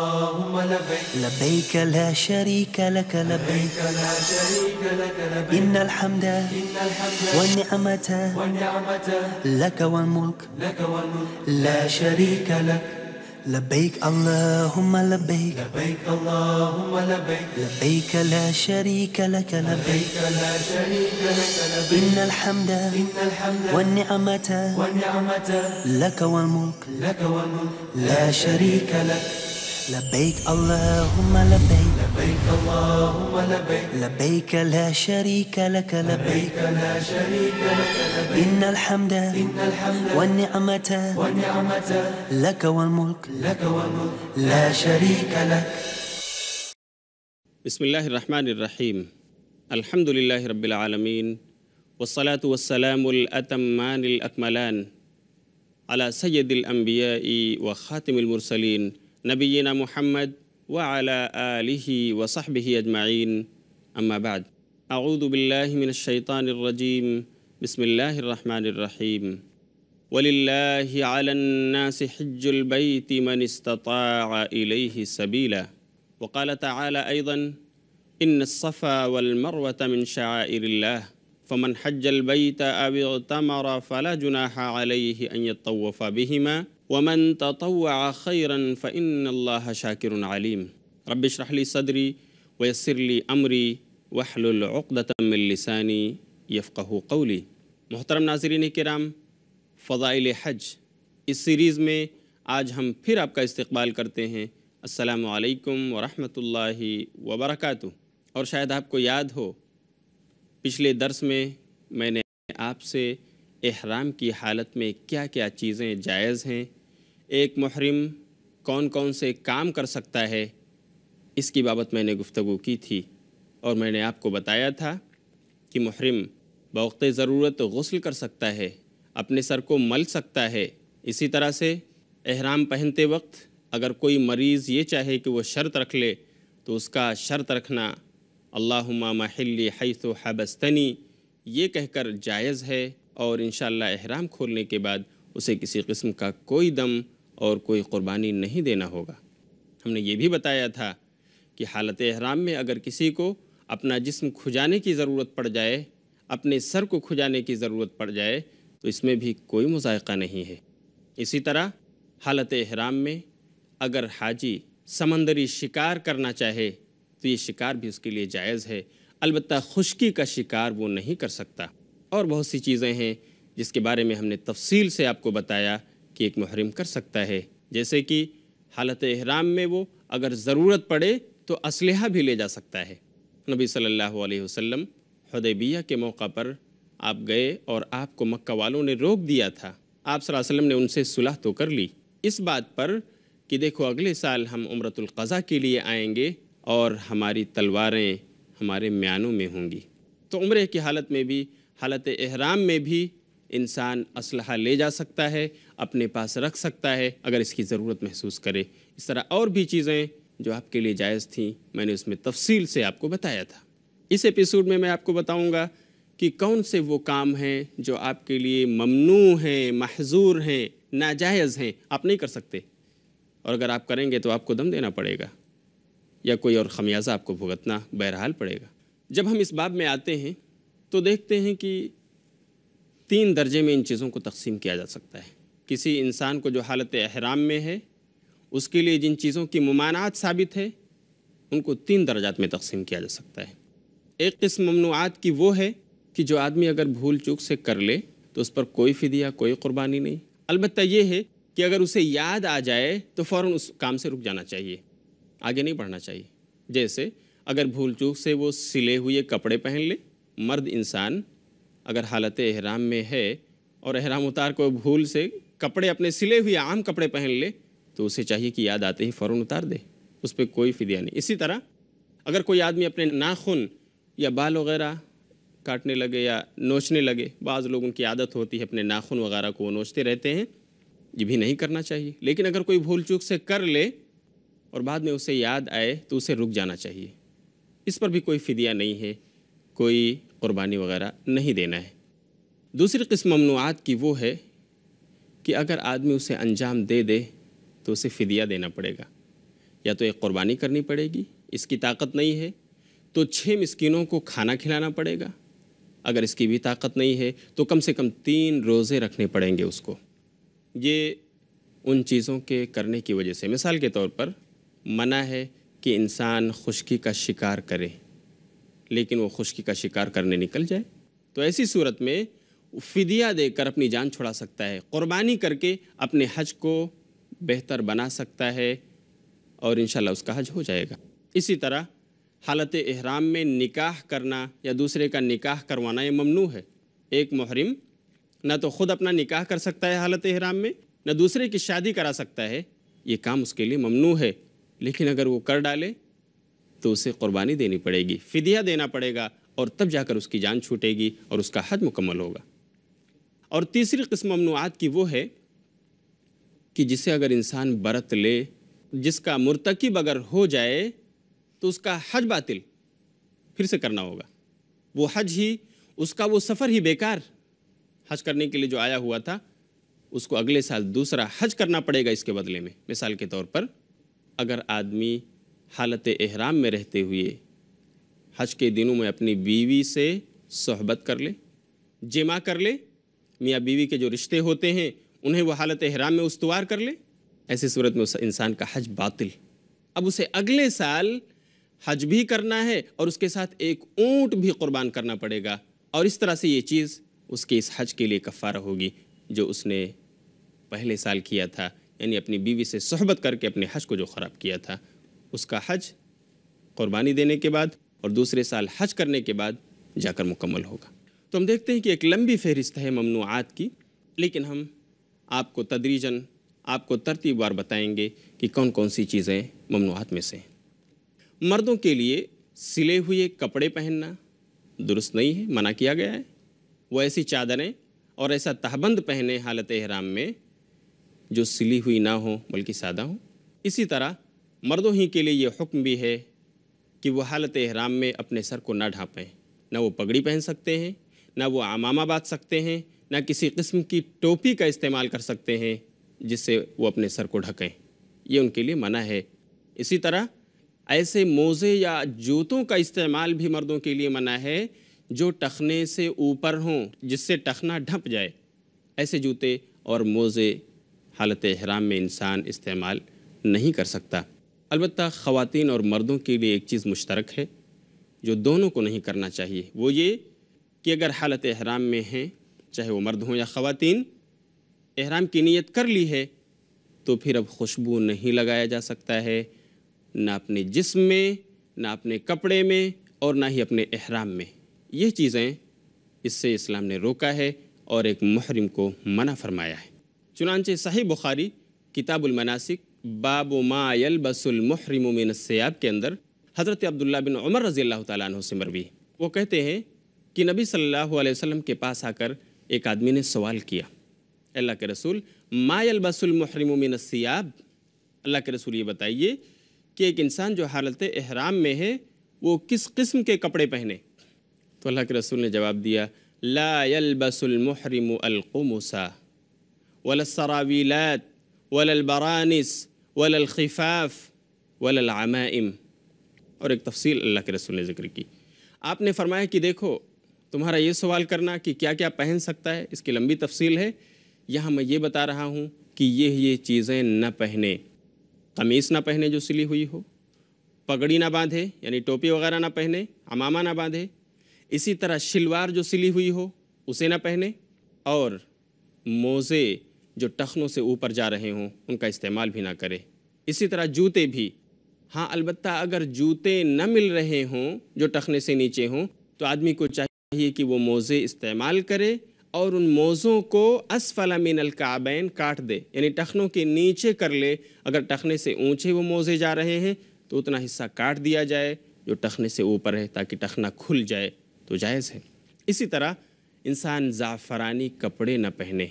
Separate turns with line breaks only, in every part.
اللهم لبيك لبيك لا شريك لك لبيك لا شريك لك لبيك إن الحمد إن الحمد والنعمة والنعمة لك والملك لك والملك لا شريك لك لبيك اللهم لبيك لبيك اللهم لبيك لبيك لا شريك لك لبيك لا شريك لك لبيك إن الحمد إن الحمد والنعمة والنعمة لك والملك لك والملك لا شريك لك لبيك اللهم لبيك لبيك اللهم لبيك لبيك لا شريك لك لبيك لا شريك لك لبيك إن الحمد إن الحمد والنعمة والنعمة لك والملك لك والملك لا شريك لك
بسم الله الرحمن الرحيم الحمد لله رب العالمين والصلاة والسلام الأتمان الأكملان على سيد الأنبياء وخاتم المرسلين نبينا محمد وعلى آله وصحبه أجمعين أما بعد أعوذ بالله من الشيطان الرجيم بسم الله الرحمن الرحيم ولله على الناس حج البيت من استطاع إليه سبيلا وقال تعالى أيضا إن الصفا والمروة من شعائر الله فمن حج البيت أو اغتمر فلا جناح عليه أن يطوف بهما ومن تطوع خيرا فإن الله عليم رب اشرح لي صدري ويسر لي أمري ثرلی عمری من لساني يفقه قولی محترم ناظرین کرام فضائل حج اس سیریز میں آج ہم پھر آپ کا استقبال کرتے ہیں السلام علیکم ورحمۃ اللہ وبرکاتہ اور شاید آپ کو یاد ہو پچھلے درس میں میں نے آپ سے احرام کی حالت میں کیا کیا چیزیں جائز ہیں ایک محرم کون کون سے کام کر سکتا ہے اس کی بابت میں نے گفتگو کی تھی اور میں نے آپ کو بتایا تھا کہ محرم بوقت ضرورت غسل کر سکتا ہے اپنے سر کو مل سکتا ہے اسی طرح سے احرام پہنتے وقت اگر کوئی مریض یہ چاہے کہ وہ شرط رکھ لے تو اس کا شرط رکھنا اللہ محل حیث و حبستنی یہ کہہ کر جائز ہے اور انشاءاللہ احرام کھولنے کے بعد اسے کسی قسم کا کوئی دم اور کوئی قربانی نہیں دینا ہوگا ہم نے یہ بھی بتایا تھا کہ حالت احرام میں اگر کسی کو اپنا جسم کھجانے کی ضرورت پڑ جائے اپنے سر کو کھجانے کی ضرورت پڑ جائے تو اس میں بھی کوئی مذائقہ نہیں ہے اسی طرح حالت احرام میں اگر حاجی سمندری شکار کرنا چاہے تو یہ شکار بھی اس کے لیے جائز ہے البتہ خشکی کا شکار وہ نہیں کر سکتا اور بہت سی چیزیں ہیں جس کے بارے میں ہم نے تفصیل سے آپ کو بتایا کہ ایک محرم کر سکتا ہے جیسے کہ حالت احرام میں وہ اگر ضرورت پڑے تو اسلحہ بھی لے جا سکتا ہے نبی صلی اللہ علیہ وسلم حدیبیہ کے موقع پر آپ گئے اور آپ کو مکہ والوں نے روک دیا تھا آپ صلی اللہ علیہ وسلم نے ان سے صلح تو کر لی اس بات پر کہ دیکھو اگلے سال ہم عمرت القضا کے لیے آئیں گے اور ہماری تلواریں ہمارے میانوں میں ہوں گی تو عمرے کی حالت میں بھی حالت احرام میں بھی انسان اسلحہ لے جا سکتا ہے اپنے پاس رکھ سکتا ہے اگر اس کی ضرورت محسوس کرے اس طرح اور بھی چیزیں جو آپ کے لیے جائز تھیں میں نے اس میں تفصیل سے آپ کو بتایا تھا اس ایپیسوڈ میں میں آپ کو بتاؤں گا کہ کون سے وہ کام ہیں جو آپ کے لیے ممنوع ہیں محضور ہیں ناجائز ہیں آپ نہیں کر سکتے اور اگر آپ کریں گے تو آپ کو دم دینا پڑے گا یا کوئی اور خمیازہ آپ کو بھگتنا بہرحال پڑے گا جب ہم اس باب میں آتے ہیں تو دیکھتے ہیں کہ تین درجے میں ان چیزوں کو تقسیم کیا جا سکتا ہے کسی انسان کو جو حالت احرام میں ہے اس کے لیے جن چیزوں کی ممانعات ثابت ہے ان کو تین درجات میں تقسیم کیا جا سکتا ہے ایک قسم ممنوعات کی وہ ہے کہ جو آدمی اگر بھول چوک سے کر لے تو اس پر کوئی فدیہ کوئی قربانی نہیں البتہ یہ ہے کہ اگر اسے یاد آ جائے تو فوراً اس کام سے رک جانا چاہیے آگے نہیں بڑھنا چاہیے جیسے اگر بھول چوک سے وہ سلے ہوئے کپڑے پہن لے مرد انسان اگر حالت احرام میں ہے اور احرام اتار کو بھول سے کپڑے اپنے سلے ہوئے عام کپڑے پہن لے تو اسے چاہیے کہ یاد آتے ہی فوراً اتار دے اس پہ کوئی فدیہ نہیں اسی طرح اگر کوئی آدمی اپنے ناخن یا بال وغیرہ کاٹنے لگے یا نوچنے لگے بعض لوگ ان کی عادت ہوتی ہے اپنے ناخن وغیرہ کو وہ نوچتے رہتے ہیں یہ بھی نہیں کرنا چاہیے لیکن اگر کوئی بھول چوک سے کر لے اور بعد میں اسے یاد آئے تو اسے رک جانا چاہیے اس پر بھی کوئی فدیہ نہیں ہے کوئی قربانی وغیرہ نہیں دینا ہے دوسری قسم ممنوعات کی وہ ہے کہ اگر آدمی اسے انجام دے دے تو اسے فدیہ دینا پڑے گا یا تو ایک قربانی کرنی پڑے گی اس کی طاقت نہیں ہے تو چھ مسکینوں کو کھانا کھلانا پڑے گا اگر اس کی بھی طاقت نہیں ہے تو کم سے کم تین روزے رکھنے پڑیں گے اس کو یہ ان چیزوں کے کرنے کی وجہ سے مثال کے طور پر منع ہے کہ انسان خشکی کا شکار کرے لیکن وہ خشکی کا شکار کرنے نکل جائے تو ایسی صورت میں فدیہ دے کر اپنی جان چھڑا سکتا ہے قربانی کر کے اپنے حج کو بہتر بنا سکتا ہے اور انشاءاللہ اس کا حج ہو جائے گا اسی طرح حالت احرام میں نکاح کرنا یا دوسرے کا نکاح کروانا یہ ممنوع ہے ایک محرم نہ تو خود اپنا نکاح کر سکتا ہے حالت احرام میں نہ دوسرے کی شادی کرا سکتا ہے یہ کام اس کے لیے ممنوع ہے لیکن اگر وہ کر ڈالے تو اسے قربانی دینی پڑے گی فدیہ دینا پڑے گا اور تب جا کر اس کی جان چھوٹے گی اور اس کا حد مکمل ہوگا اور تیسری قسم ممنوعات کی وہ ہے کہ جسے اگر انسان برت لے جس کا مرتکب اگر ہو جائے تو اس کا حج باطل پھر سے کرنا ہوگا وہ حج ہی اس کا وہ سفر ہی بیکار حج کرنے کے لیے جو آیا ہوا تھا اس کو اگلے سال دوسرا حج کرنا پڑے گا اس کے بدلے میں مثال کے طور پر اگر آدمی حالت احرام میں رہتے ہوئے حج کے دنوں میں اپنی بیوی سے صحبت کر لے جمع کر لے میاں بیوی کے جو رشتے ہوتے ہیں انہیں وہ حالت احرام میں استوار کر لے ایسی صورت میں اس انسان کا حج باطل اب اسے اگلے سال حج بھی کرنا ہے اور اس کے ساتھ ایک اونٹ بھی قربان کرنا پڑے گا اور اس طرح سے یہ چیز اس کے اس حج کے لیے کفارہ ہوگی جو اس نے پہلے سال کیا تھا یعنی اپنی بیوی سے صحبت کر کے اپنے حج کو جو خراب کیا تھا اس کا حج قربانی دینے کے بعد اور دوسرے سال حج کرنے کے بعد جا کر مکمل ہوگا تو ہم دیکھتے ہیں کہ ایک لمبی فہرست ہے ممنوعات کی لیکن ہم آپ کو تدریجن آپ کو ترتیب وار بتائیں گے کہ کون کون سی چیزیں ممنوعات میں سے ہیں مردوں کے لیے سلے ہوئے کپڑے پہننا درست نہیں ہے منع کیا گیا ہے وہ ایسی چادریں اور ایسا تہبند پہنے حالت احرام میں جو سلی ہوئی نہ ہو بلکہ سادہ ہوں اسی طرح مردوں ہی کے لیے یہ حکم بھی ہے کہ وہ حالت احرام میں اپنے سر کو نہ ڈھانپیں نہ وہ پگڑی پہن سکتے ہیں نہ وہ عمامہ باندھ سکتے ہیں نہ کسی قسم کی ٹوپی کا استعمال کر سکتے ہیں جس سے وہ اپنے سر کو ڈھکیں یہ ان کے لیے منع ہے اسی طرح ایسے موزے یا جوتوں کا استعمال بھی مردوں کے لیے منع ہے جو ٹخنے سے اوپر ہوں جس سے ٹخنا ڈھپ جائے ایسے جوتے اور موزے حالت احرام میں انسان استعمال نہیں کر سکتا البتہ خواتین اور مردوں کے لیے ایک چیز مشترک ہے جو دونوں کو نہیں کرنا چاہیے وہ یہ کہ اگر حالت احرام میں ہیں چاہے وہ مرد ہوں یا خواتین احرام کی نیت کر لی ہے تو پھر اب خوشبو نہیں لگایا جا سکتا ہے نہ اپنے جسم میں نہ اپنے کپڑے میں اور نہ ہی اپنے احرام میں یہ چیزیں اس سے اسلام نے روکا ہے اور ایک محرم کو منع فرمایا ہے چنانچہ صحیح بخاری کتاب المناسک باب ما یلبس المحرم من السیاب کے اندر حضرت عبداللہ بن عمر رضی اللہ تعالیٰ عنہ سے مروی وہ کہتے ہیں کہ نبی صلی اللہ علیہ وسلم کے پاس آ کر ایک آدمی نے سوال کیا اللہ کے رسول ما یلبس المحرم من السیاب اللہ کے رسول یہ بتائیے کہ ایک انسان جو حالت احرام میں ہے وہ کس قسم کے کپڑے پہنے تو اللہ کے رسول نے جواب دیا لا یلبس المحرم و ولا السراویلات ولا البرانس ولا الخفاف ولا العمائم اور ایک تفصیل اللہ کے رسول نے ذکر کی آپ نے فرمایا کہ دیکھو تمہارا یہ سوال کرنا کہ کیا کیا پہن سکتا ہے اس کی لمبی تفصیل ہے یہاں میں یہ بتا رہا ہوں کہ یہ یہ چیزیں نہ پہنے قمیص نہ پہنے جو سلی ہوئی ہو پگڑی نہ باندھے یعنی ٹوپی وغیرہ نہ پہنے امامہ نہ باندھے اسی طرح شلوار جو سلی ہوئی ہو اسے نہ پہنے اور موزے جو ٹخنوں سے اوپر جا رہے ہوں ان کا استعمال بھی نہ کرے اسی طرح جوتے بھی ہاں البتہ اگر جوتے نہ مل رہے ہوں جو ٹخنے سے نیچے ہوں تو آدمی کو چاہیے کہ وہ موزے استعمال کرے اور ان موزوں کو اسفل من القعبین کاٹ دے یعنی ٹخنوں کے نیچے کر لے اگر ٹخنے سے اونچے وہ موزے جا رہے ہیں تو اتنا حصہ کاٹ دیا جائے جو ٹخنے سے اوپر ہے تاکہ ٹخنا کھل جائے تو جائز ہے اسی طرح انسان زعفرانی کپڑے نہ پہنے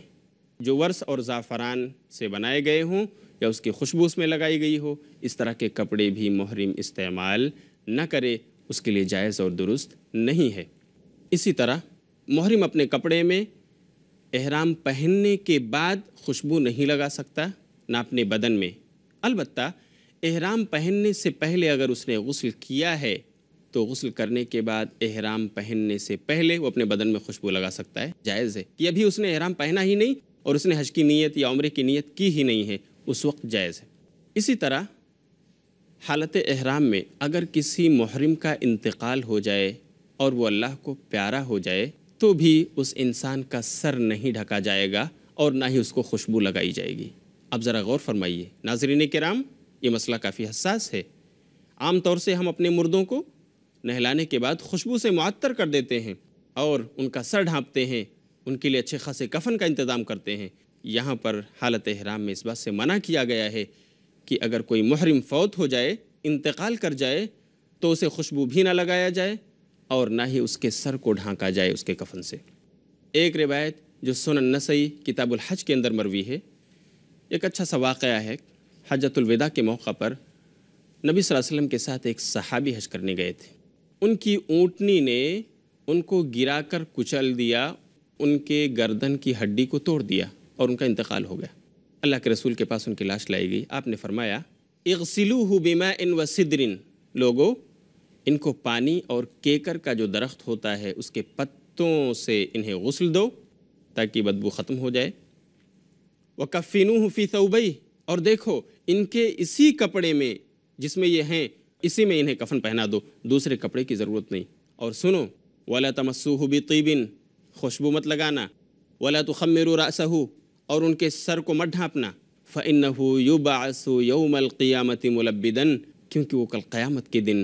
جو ورس اور زعفران سے بنائے گئے ہوں یا اس کی خوشبو اس میں لگائی گئی ہو اس طرح کے کپڑے بھی محرم استعمال نہ کرے اس کے لیے جائز اور درست نہیں ہے اسی طرح محرم اپنے کپڑے میں احرام پہننے کے بعد خوشبو نہیں لگا سکتا نہ اپنے بدن میں البتہ احرام پہننے سے پہلے اگر اس نے غسل کیا ہے تو غسل کرنے کے بعد احرام پہننے سے پہلے وہ اپنے بدن میں خوشبو لگا سکتا ہے جائز ہے کہ ابھی اس نے احرام پہنا ہی نہیں اور اس نے حج کی نیت یا عمرے کی نیت کی ہی نہیں ہے اس وقت جائز ہے اسی طرح حالت احرام میں اگر کسی محرم کا انتقال ہو جائے اور وہ اللہ کو پیارا ہو جائے تو بھی اس انسان کا سر نہیں ڈھکا جائے گا اور نہ ہی اس کو خوشبو لگائی جائے گی اب ذرا غور فرمائیے ناظرین کرام یہ مسئلہ کافی حساس ہے عام طور سے ہم اپنے مردوں کو نہلانے کے بعد خوشبو سے معطر کر دیتے ہیں اور ان کا سر ڈھانپتے ہیں ان کے لیے اچھے خاصے کفن کا انتظام کرتے ہیں یہاں پر حالت احرام میں اس بات سے منع کیا گیا ہے کہ اگر کوئی محرم فوت ہو جائے انتقال کر جائے تو اسے خوشبو بھی نہ لگایا جائے اور نہ ہی اس کے سر کو ڈھانکا جائے اس کے کفن سے ایک روایت جو سنن نسعی کتاب الحج کے اندر مروی ہے ایک اچھا سا واقعہ ہے حجت الوداع کے موقع پر نبی صلی اللہ علیہ وسلم کے ساتھ ایک صحابی حج کرنے گئے تھے ان کی اونٹنی نے ان کو گرا کر کچل دیا ان کے گردن کی ہڈی کو توڑ دیا اور ان کا انتقال ہو گیا اللہ کے رسول کے پاس ان کی لاش لائی گئی آپ نے فرمایا بیما ان و صدرین لوگو ان کو پانی اور کیکر کا جو درخت ہوتا ہے اس کے پتوں سے انہیں غسل دو تاکہ بدبو ختم ہو جائے وہ کفین اوبئی اور دیکھو ان کے اسی کپڑے میں جس میں یہ ہیں اسی میں انہیں کفن پہنا دو دوسرے کپڑے کی ضرورت نہیں اور سنو ولیٰ تمسون خوشبو مت لگانا ولا ولاۃ خمراسہ اور ان کے سر کو مت ڈھانپنا ف انحو یو با آسو یوم کیونکہ وہ کل قیامت کے دن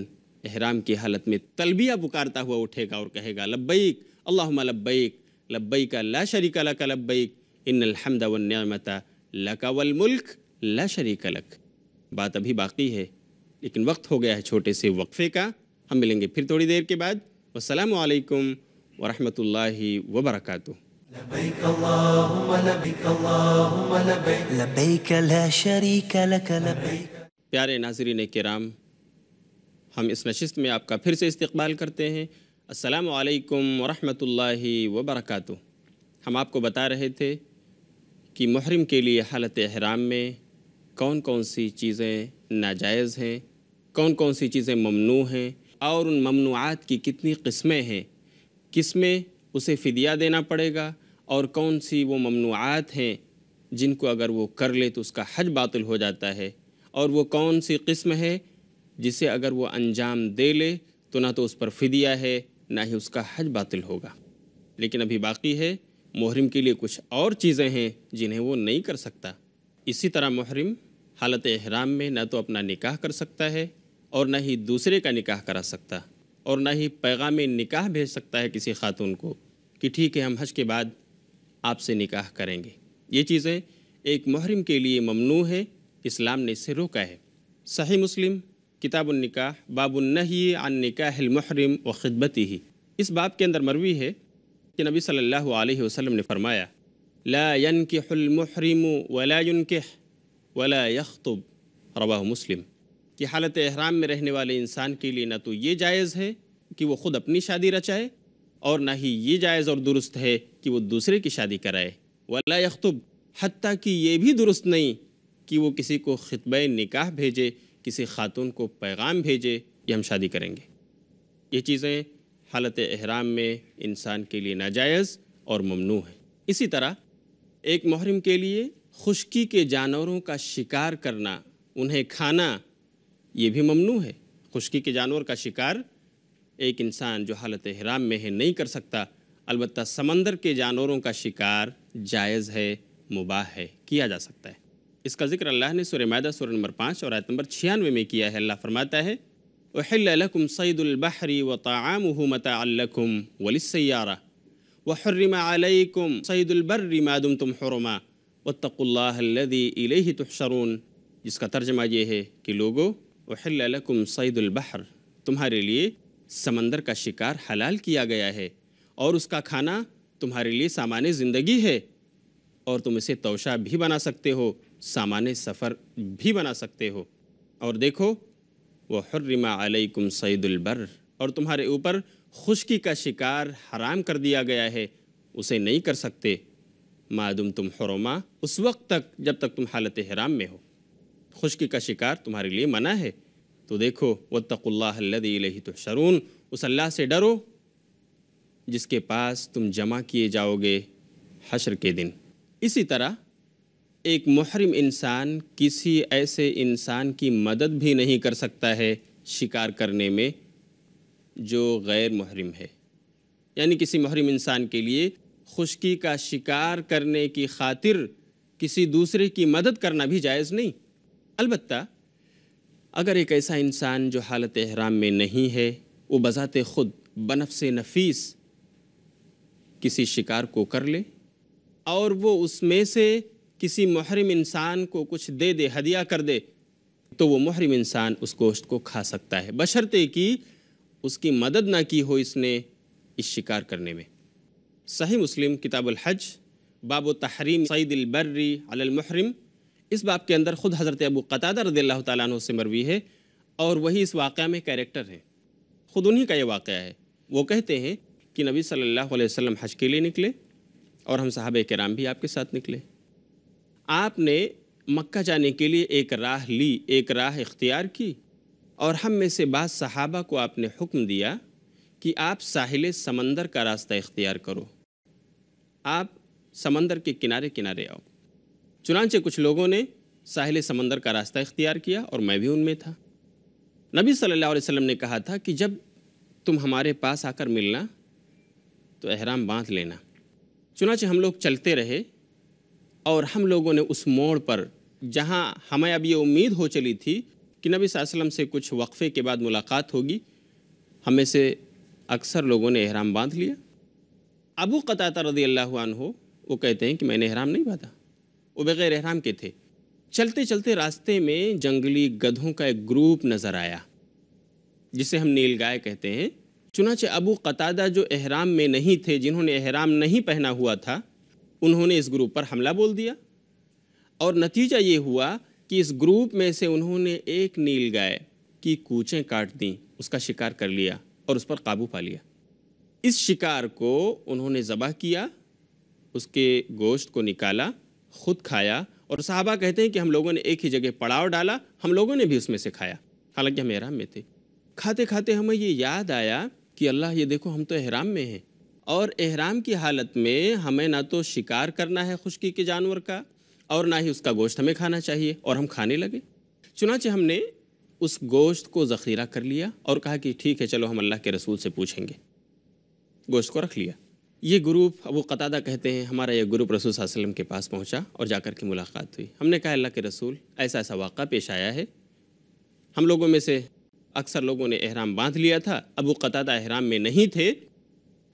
احرام کی حالت میں تلبیہ پکارتا ہوا اٹھے گا اور کہے گا لبیک اللہ لبیک لبیک لا شریک لک لبیک ان الحمد لک والملک لا شریک لک بات ابھی باقی ہے لیکن وقت ہو گیا ہے چھوٹے سے وقفے کا ہم ملیں گے پھر تھوڑی دیر کے بعد والسلام علیکم اللہ وبرکاتہ
لبیک لا شریک لک لبیک
پیارے ناظرین کرام ہم اس نشست میں آپ کا پھر سے استقبال کرتے ہیں السلام علیکم ورحمۃ اللہ وبرکاتہ ہم آپ کو بتا رہے تھے کہ محرم کے لیے حالت احرام میں کون کون سی چیزیں ناجائز ہیں کون کون سی چیزیں ممنوع ہیں اور ان ممنوعات کی کتنی قسمیں ہیں کس میں اسے فدیہ دینا پڑے گا اور کون سی وہ ممنوعات ہیں جن کو اگر وہ کر لے تو اس کا حج باطل ہو جاتا ہے اور وہ کون سی قسم ہے جسے اگر وہ انجام دے لے تو نہ تو اس پر فدیہ ہے نہ ہی اس کا حج باطل ہوگا لیکن ابھی باقی ہے محرم کے لیے کچھ اور چیزیں ہیں جنہیں وہ نہیں کر سکتا اسی طرح محرم حالت احرام میں نہ تو اپنا نکاح کر سکتا ہے اور نہ ہی دوسرے کا نکاح کرا سکتا اور نہ ہی پیغام نکاح بھیج سکتا ہے کسی خاتون کو کہ ٹھیک ہے ہم حج کے بعد آپ سے نکاح کریں گے یہ چیزیں ایک محرم کے لیے ممنوع ہے اسلام نے اسے روکا ہے صحیح مسلم کتاب النکاح باب النحی عن نکاح المحرم و خدمتی ہی اس باب کے اندر مروی ہے کہ نبی صلی اللہ علیہ وسلم نے فرمایا لا ينكح المحرم ولا ينكح ولا يخطب رواہ مسلم کہ حالت احرام میں رہنے والے انسان کے لیے نہ تو یہ جائز ہے کہ وہ خود اپنی شادی رچائے اور نہ ہی یہ جائز اور درست ہے کہ وہ دوسرے کی شادی کرائے یخطب حتیٰ کہ یہ بھی درست نہیں کہ وہ کسی کو خطبہ نکاح بھیجے کسی خاتون کو پیغام بھیجے یا ہم شادی کریں گے یہ چیزیں حالت احرام میں انسان کے لیے ناجائز اور ممنوع ہیں اسی طرح ایک محرم کے لیے خشکی کے جانوروں کا شکار کرنا انہیں کھانا یہ بھی ممنوع ہے خشکی کے جانور کا شکار ایک انسان جو حالت حرام میں ہے نہیں کر سکتا البتہ سمندر کے جانوروں کا شکار جائز ہے مباح ہے کیا جا سکتا ہے اس کا ذکر اللہ نے سورہ مائدہ سورہ نمبر پانچ اور آیت نمبر چھیانوے میں کیا ہے اللہ فرماتا ہے سعید البر تمحرما تحشرون جس کا ترجمہ یہ ہے کہ لوگو لکم سعید البحر تمہارے لیے سمندر کا شکار حلال کیا گیا ہے اور اس کا کھانا تمہارے لیے سامان زندگی ہے اور تم اسے توشہ بھی بنا سکتے ہو سامان سفر بھی بنا سکتے ہو اور دیکھو وہ حرما علیکم سعید البر اور تمہارے اوپر خشکی کا شکار حرام کر دیا گیا ہے اسے نہیں کر سکتے معدم تم حرما اس وقت تک جب تک تم حالت حرام میں ہو خشکی کا شکار تمہارے لیے منع ہے تو دیکھو و تق اللہ اللہد علیہ اس اللہ سے ڈرو جس کے پاس تم جمع کیے جاؤ گے حشر کے دن اسی طرح ایک محرم انسان کسی ایسے انسان کی مدد بھی نہیں کر سکتا ہے شکار کرنے میں جو غیر محرم ہے یعنی کسی محرم انسان کے لیے خشکی کا شکار کرنے کی خاطر کسی دوسرے کی مدد کرنا بھی جائز نہیں البتہ اگر ایک ایسا انسان جو حالت احرام میں نہیں ہے وہ بذات خود بنفس نفیس کسی شکار کو کر لے اور وہ اس میں سے کسی محرم انسان کو کچھ دے دے ہدیہ کر دے تو وہ محرم انسان اس گوشت کو کھا سکتا ہے بشرطے کی اس کی مدد نہ کی ہو اس نے اس شکار کرنے میں صحیح مسلم کتاب الحج باب و تحریم سعید علی المحرم اس باپ کے اندر خود حضرت ابو قطادہ رضی اللہ تعالیٰ عنہ سے مروی ہے اور وہی اس واقعہ میں کیریکٹر ہے خود انہی کا یہ واقعہ ہے وہ کہتے ہیں کہ نبی صلی اللہ علیہ وسلم حج کے لیے نکلے اور ہم صحابہ کرام بھی آپ کے ساتھ نکلے آپ نے مکہ جانے کے لیے ایک راہ لی ایک راہ اختیار کی اور ہم میں سے بعض صحابہ کو آپ نے حکم دیا کہ آپ ساحل سمندر کا راستہ اختیار کرو آپ سمندر کے کنارے کنارے آؤ چنانچہ کچھ لوگوں نے ساحل سمندر کا راستہ اختیار کیا اور میں بھی ان میں تھا نبی صلی اللہ علیہ وسلم نے کہا تھا کہ جب تم ہمارے پاس آ کر ملنا تو احرام باندھ لینا چنانچہ ہم لوگ چلتے رہے اور ہم لوگوں نے اس موڑ پر جہاں ہمیں اب یہ امید ہو چلی تھی کہ نبی صلی اللہ علیہ وسلم سے کچھ وقفے کے بعد ملاقات ہوگی ہمیں سے اکثر لوگوں نے احرام باندھ لیا ابو قطع رضی اللہ عنہ وہ کہتے ہیں کہ میں نے احرام نہیں باندھا وہ بغیر احرام کے تھے چلتے چلتے راستے میں جنگلی گدھوں کا ایک گروپ نظر آیا جسے ہم نیل گائے کہتے ہیں چنانچہ ابو قطادہ جو احرام میں نہیں تھے جنہوں نے احرام نہیں پہنا ہوا تھا انہوں نے اس گروپ پر حملہ بول دیا اور نتیجہ یہ ہوا کہ اس گروپ میں سے انہوں نے ایک نیل گائے کی کوچیں کاٹ دیں اس کا شکار کر لیا اور اس پر قابو پا لیا اس شکار کو انہوں نے ذبح کیا اس کے گوشت کو نکالا خود کھایا اور صحابہ کہتے ہیں کہ ہم لوگوں نے ایک ہی جگہ پڑاؤ ڈالا ہم لوگوں نے بھی اس میں سے کھایا حالانکہ ہم احرام میں تھے کھاتے کھاتے ہمیں یہ یاد آیا کہ اللہ یہ دیکھو ہم تو احرام میں ہیں اور احرام کی حالت میں ہمیں نہ تو شکار کرنا ہے خشکی کے جانور کا اور نہ ہی اس کا گوشت ہمیں کھانا چاہیے اور ہم کھانے لگے چنانچہ ہم نے اس گوشت کو ذخیرہ کر لیا اور کہا کہ ٹھیک ہے چلو ہم اللہ کے رسول سے پوچھیں گے گوشت کو رکھ لیا یہ گروپ ابو قطادہ کہتے ہیں ہمارا یہ گروپ رسول صلی اللہ علیہ وسلم کے پاس پہنچا اور جا کر کے ملاقات ہوئی ہم نے کہا اللہ کے رسول ایسا ایسا واقعہ پیش آیا ہے ہم لوگوں میں سے اکثر لوگوں نے احرام باندھ لیا تھا ابو قطادہ احرام میں نہیں تھے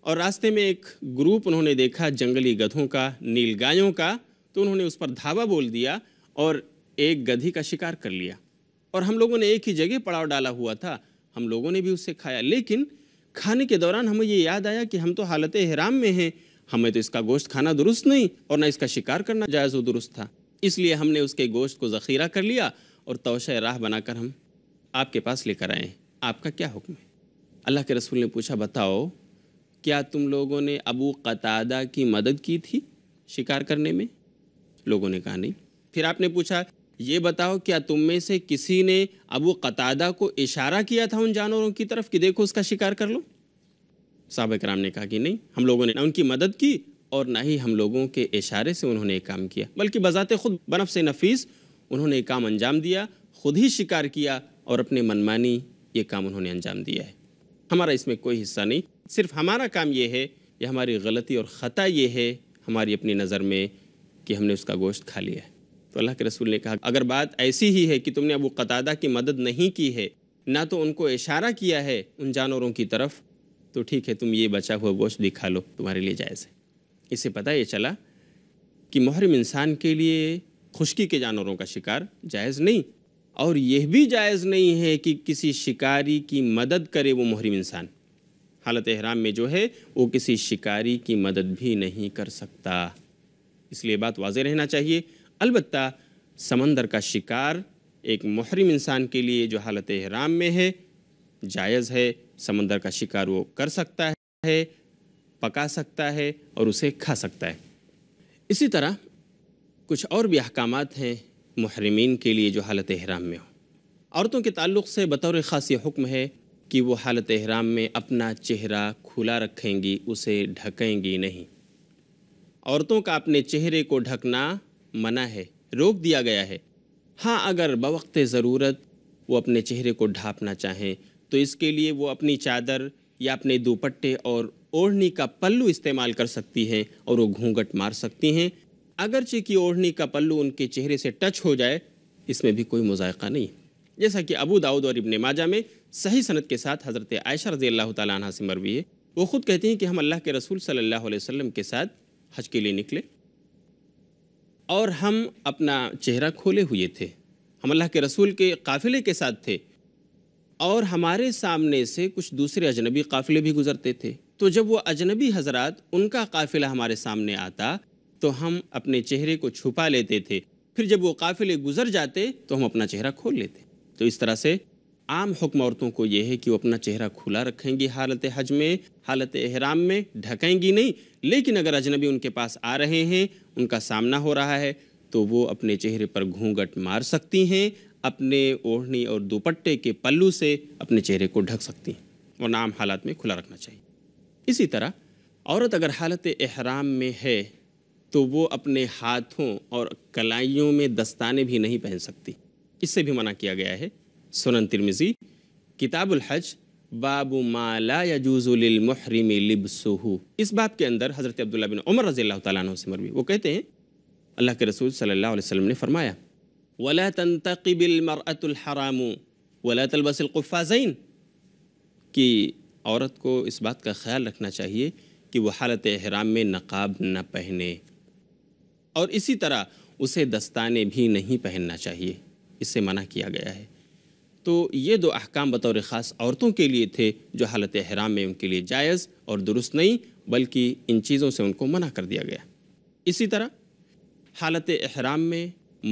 اور راستے میں ایک گروپ انہوں نے دیکھا جنگلی گدھوں کا نیل گایوں کا تو انہوں نے اس پر دھاوا بول دیا اور ایک گدھی کا شکار کر لیا اور ہم لوگوں نے ایک ہی جگہ پڑاؤ ڈالا ہوا تھا ہم لوگوں نے بھی اسے کھایا لیکن کھانے کے دوران ہمیں یہ یاد آیا کہ ہم تو حالت حرام میں ہیں ہمیں تو اس کا گوشت کھانا درست نہیں اور نہ اس کا شکار کرنا جائز و درست تھا اس لیے ہم نے اس کے گوشت کو ذخیرہ کر لیا اور توشہ راہ بنا کر ہم آپ کے پاس لے کر آئے ہیں آپ کا کیا حکم ہے اللہ کے رسول نے پوچھا بتاؤ کیا تم لوگوں نے ابو قطادہ کی مدد کی تھی شکار کرنے میں لوگوں نے کہا نہیں پھر آپ نے پوچھا یہ بتاؤ کیا تم میں سے کسی نے ابو قطادہ کو اشارہ کیا تھا ان جانوروں کی طرف کہ دیکھو اس کا شکار کر لو صحابہ کرام نے کہا کہ نہیں ہم لوگوں نے نہ ان کی مدد کی اور نہ ہی ہم لوگوں کے اشارے سے انہوں نے ایک کام کیا بلکہ بذات خود بنف سے نفیس انہوں نے ایک کام انجام دیا خود ہی شکار کیا اور اپنے منمانی یہ کام انہوں نے انجام دیا ہے ہمارا اس میں کوئی حصہ نہیں صرف ہمارا کام یہ ہے یہ ہماری غلطی اور خطا یہ ہے ہماری اپنی نظر میں کہ ہم نے اس کا گوشت کھا لیا ہے تو اللہ کے رسول نے کہا اگر بات ایسی ہی ہے کہ تم نے ابو قطادہ کی مدد نہیں کی ہے نہ تو ان کو اشارہ کیا ہے ان جانوروں کی طرف تو ٹھیک ہے تم یہ بچا ہوا گوشت دکھا لو تمہارے لیے جائز ہے اسے پتہ یہ چلا کہ محرم انسان کے لیے خشکی کے جانوروں کا شکار جائز نہیں اور یہ بھی جائز نہیں ہے کہ کسی شکاری کی مدد کرے وہ محرم انسان حالت احرام میں جو ہے وہ کسی شکاری کی مدد بھی نہیں کر سکتا اس لیے بات واضح رہنا چاہیے البتہ سمندر کا شکار ایک محرم انسان کے لیے جو حالت احرام میں ہے جائز ہے سمندر کا شکار وہ کر سکتا ہے پکا سکتا ہے اور اسے کھا سکتا ہے اسی طرح کچھ اور بھی احکامات ہیں محرمین کے لیے جو حالت احرام میں ہو عورتوں کے تعلق سے بطور خاص یہ حکم ہے کہ وہ حالت احرام میں اپنا چہرہ کھلا رکھیں گی اسے ڈھکیں گی نہیں عورتوں کا اپنے چہرے کو ڈھکنا منع ہے روک دیا گیا ہے ہاں اگر بوقت ضرورت وہ اپنے چہرے کو ڈھانپنا چاہیں تو اس کے لیے وہ اپنی چادر یا اپنے دوپٹے اور اوڑھنی کا پلو استعمال کر سکتی ہیں اور وہ گھونگٹ مار سکتی ہیں اگرچہ کی اوڑھنی کا پلو ان کے چہرے سے ٹچ ہو جائے اس میں بھی کوئی مذائقہ نہیں جیسا کہ ابو داود اور ابن ماجہ میں صحیح صنعت کے ساتھ حضرت عائشہ رضی اللہ تعالیٰ عنہ سے مروی ہے وہ خود کہتی ہیں کہ ہم اللہ کے رسول صلی اللہ علیہ وسلم کے ساتھ حج کے لیے نکلے اور ہم اپنا چہرہ کھولے ہوئے تھے ہم اللہ کے رسول کے قافلے کے ساتھ تھے اور ہمارے سامنے سے کچھ دوسرے اجنبی قافلے بھی گزرتے تھے تو جب وہ اجنبی حضرات ان کا قافلہ ہمارے سامنے آتا تو ہم اپنے چہرے کو چھپا لیتے تھے پھر جب وہ قافلے گزر جاتے تو ہم اپنا چہرہ کھول لیتے تو اس طرح سے عام حکم عورتوں کو یہ ہے کہ وہ اپنا چہرہ کھلا رکھیں گی حالت حج میں حالت احرام میں ڈھکیں گی نہیں لیکن اگر اجنبی ان کے پاس آ رہے ہیں ان کا سامنا ہو رہا ہے تو وہ اپنے چہرے پر گھونگٹ مار سکتی ہیں اپنے اوڑھنی اور دوپٹے کے پلو سے اپنے چہرے کو ڈھک سکتی ہیں ورنہ عام حالات میں کھلا رکھنا چاہیے اسی طرح عورت اگر حالت احرام میں ہے تو وہ اپنے ہاتھوں اور کلائیوں میں دستانے بھی نہیں پہن سکتی اس سے بھی منع کیا گیا ہے سنن ترمزی کتاب الحج باب ما لا يجوز للمحرم لبسه اس باب کے اندر حضرت عبداللہ بن عمر رضی اللہ تعالیٰ عنہ سے مروی وہ کہتے ہیں اللہ کے رسول صلی اللہ علیہ وسلم نے فرمایا تنتقب المرأة الحرام ولا تلبس القفاظ کہ عورت کو اس بات کا خیال رکھنا چاہیے کہ وہ حالت احرام میں نقاب نہ پہنے اور اسی طرح اسے دستانے بھی نہیں پہننا چاہیے اس سے منع کیا گیا ہے تو یہ دو احکام بطور خاص عورتوں کے لیے تھے جو حالت احرام میں ان کے لیے جائز اور درست نہیں بلکہ ان چیزوں سے ان کو منع کر دیا گیا اسی طرح حالت احرام میں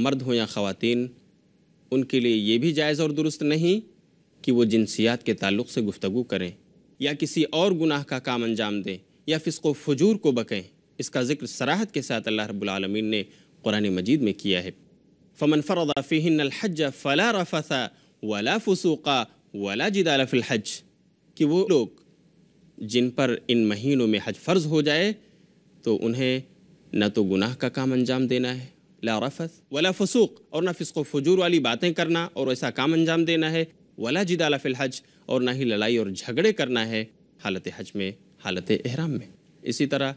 مرد ہوں یا خواتین ان کے لیے یہ بھی جائز اور درست نہیں کہ وہ جنسیات کے تعلق سے گفتگو کریں یا کسی اور گناہ کا کام انجام دیں یا فسق و فجور کو بکیں اس کا ذکر سراحت کے ساتھ اللہ رب العالمین نے قرآن مجید میں کیا ہے فمن فرض فیہن الحج فلا رفث ولا فسوقا ولا جدال فی الحج کہ وہ لوگ جن پر ان مہینوں میں حج فرض ہو جائے تو انہیں نہ تو گناہ کا کام انجام دینا ہے لا رفث ولا فسوق اور نہ فسق و فجور والی باتیں کرنا اور ایسا کام انجام دینا ہے ولا جدال فی الحج اور نہ ہی لڑائی اور جھگڑے کرنا ہے حالت حج میں حالت احرام میں اسی طرح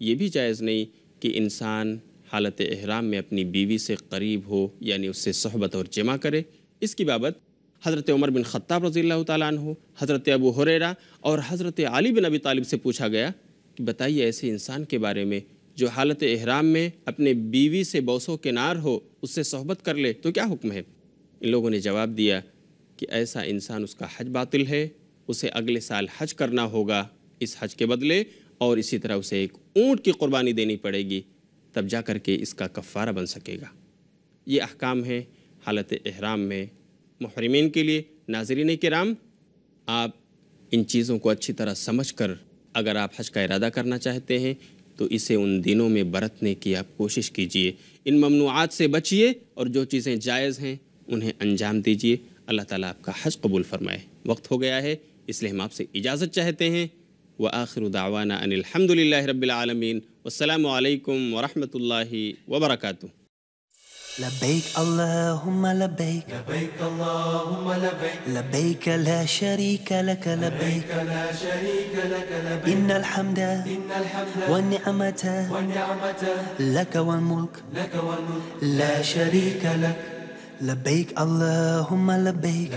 یہ بھی جائز نہیں کہ انسان حالت احرام میں اپنی بیوی سے قریب ہو یعنی اس سے صحبت اور جمع کرے اس کی بابت حضرت عمر بن خطاب رضی اللہ تعالیٰ عنہ حضرت ابو حریرا اور حضرت علی بن ابی طالب سے پوچھا گیا کہ بتائیے ایسے انسان کے بارے میں جو حالت احرام میں اپنے بیوی سے بوسوں کنار ہو اس سے صحبت کر لے تو کیا حکم ہے ان لوگوں نے جواب دیا کہ ایسا انسان اس کا حج باطل ہے اسے اگلے سال حج کرنا ہوگا اس حج کے بدلے اور اسی طرح اسے ایک اونٹ کی قربانی دینی پڑے گی تب جا کر کے اس کا کفارہ بن سکے گا یہ احکام ہیں حالت احرام میں محرمین کے لیے ناظرین کرام آپ ان چیزوں کو اچھی طرح سمجھ کر اگر آپ حج کا ارادہ کرنا چاہتے ہیں تو اسے ان دنوں میں برتنے کی آپ کوشش کیجئے ان ممنوعات سے بچیے اور جو چیزیں جائز ہیں انہیں انجام دیجئے اللہ تعالیٰ آپ کا حج قبول فرمائے وقت ہو گیا ہے اس لیے ہم آپ سے اجازت چاہتے ہیں وہ آخر دعوانہ ان الحمد للہ رب العالمین والسلام علیکم ورحمۃ اللہ وبرکاتہ
لبيك اللهم لبيك لبيك اللهم لبيك لبيك لا شريك لك لبيك لا شريك لك لبيك إن الحمد إن الحمد والنعمة والنعمة لك والملك لك والملك لا شريك لك لبيك اللهم لبيك